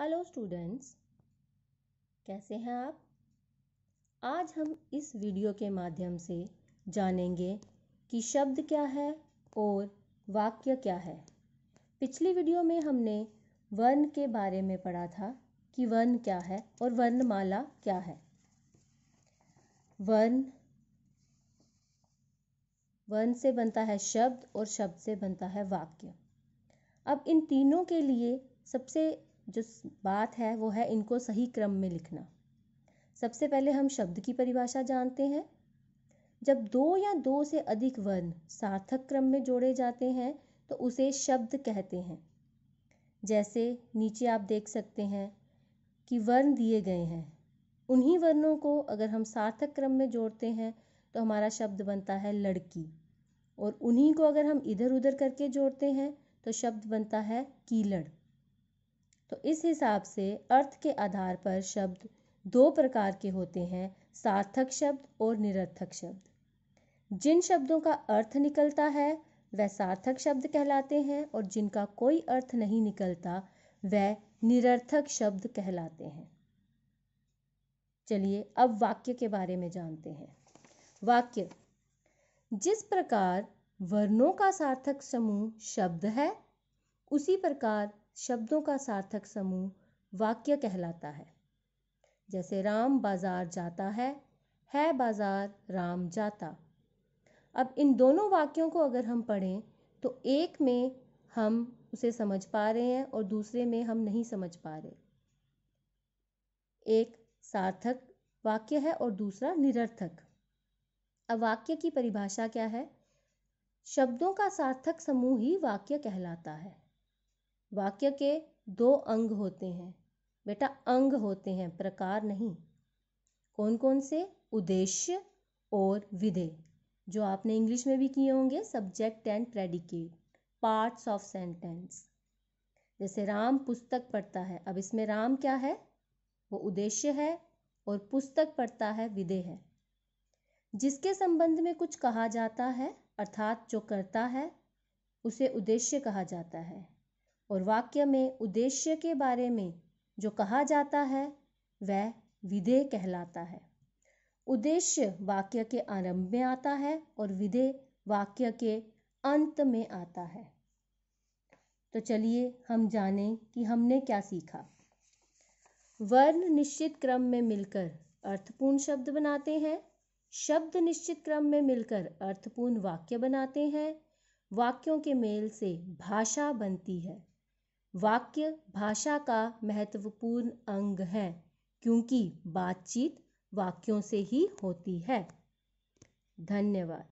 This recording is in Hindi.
हेलो स्टूडेंट्स कैसे हैं आप आज हम इस वीडियो के माध्यम से जानेंगे कि शब्द क्या है और वाक्य क्या है पिछली वीडियो में हमने वर्ण के बारे में पढ़ा था कि वर्ण क्या है और वर्णमाला क्या है वर्ण वर्ण से बनता है शब्द और शब्द से बनता है वाक्य अब इन तीनों के लिए सबसे जो बात है वो है इनको सही क्रम में लिखना सबसे पहले हम शब्द की परिभाषा जानते हैं जब दो या दो से अधिक वर्ण सार्थक क्रम में जोड़े जाते हैं तो उसे शब्द कहते हैं जैसे नीचे आप देख सकते हैं कि वर्ण दिए गए हैं उन्हीं वर्णों को अगर हम सार्थक क्रम में जोड़ते हैं तो हमारा शब्द बनता है लड़की और उन्हीं को अगर हम इधर उधर करके जोड़ते हैं तो शब्द बनता है कीलड़ तो इस हिसाब से अर्थ के आधार पर शब्द दो प्रकार के होते हैं सार्थक शब्द और निरर्थक शब्द जिन शब्दों का अर्थ निकलता है वह सार्थक शब्द कहलाते हैं और जिनका कोई अर्थ नहीं निकलता वह निरर्थक शब्द कहलाते हैं चलिए अब वाक्य के बारे में जानते हैं वाक्य जिस प्रकार वर्णों का सार्थक समूह शब्द है उसी प्रकार शब्दों का सार्थक समूह वाक्य कहलाता है जैसे राम बाजार जाता है है बाजार राम जाता अब इन दोनों वाक्यों को अगर हम पढ़ें तो एक में हम उसे समझ पा रहे हैं और दूसरे में हम नहीं समझ पा रहे एक सार्थक वाक्य है और दूसरा निरर्थक अब वाक्य की परिभाषा क्या है शब्दों का सार्थक समूह ही वाक्य कहलाता है वाक्य के दो अंग होते हैं बेटा अंग होते हैं प्रकार नहीं कौन कौन से उद्देश्य और विधेय जो आपने इंग्लिश में भी किए होंगे subject and predicate parts of sentence जैसे राम पुस्तक पढ़ता है अब इसमें राम क्या है वो उद्देश्य है और पुस्तक पढ़ता है विधेय है जिसके संबंध में कुछ कहा जाता है अर्थात जो करता है उसे उद्देश्य कहा जाता है और वाक्य में उद्देश्य के बारे में जो कहा जाता है वह विधेय कहलाता है उद्देश्य वाक्य के आरंभ में आता है और विधेय वाक्य के अंत में आता है तो चलिए हम जानें कि हमने क्या सीखा वर्ण निश्चित क्रम में मिलकर अर्थपूर्ण शब्द बनाते हैं शब्द निश्चित क्रम में मिलकर अर्थपूर्ण वाक्य बनाते हैं वाक्यों के मेल से भाषा बनती है वाक्य भाषा का महत्वपूर्ण अंग है क्योंकि बातचीत वाक्यों से ही होती है धन्यवाद